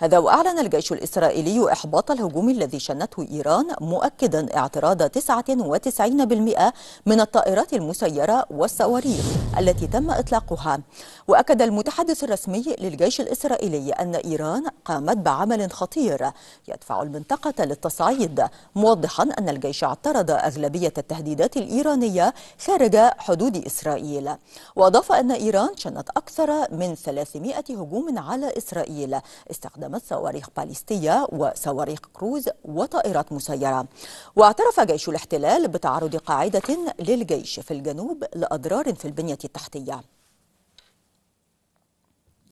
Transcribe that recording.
هذا وأعلن الجيش الإسرائيلي إحباط الهجوم الذي شنته إيران مؤكدا اعتراض 99% من الطائرات المسيرة والصواريخ التي تم إطلاقها وأكد المتحدث الرسمي للجيش الإسرائيلي أن إيران قامت بعمل خطير يدفع المنطقة للتصعيد موضحا أن الجيش اعترض أغلبية التهديدات الإيرانية خارج حدود إسرائيل وأضاف أن إيران شنت أكثر من 300 هجوم على إسرائيل استخدمت صواريخ باليستية وصواريخ كروز وطائرات مسيرة واعترف جيش الاحتلال بتعرض قاعدة للجيش في الجنوب لأضرار في البنية التحتية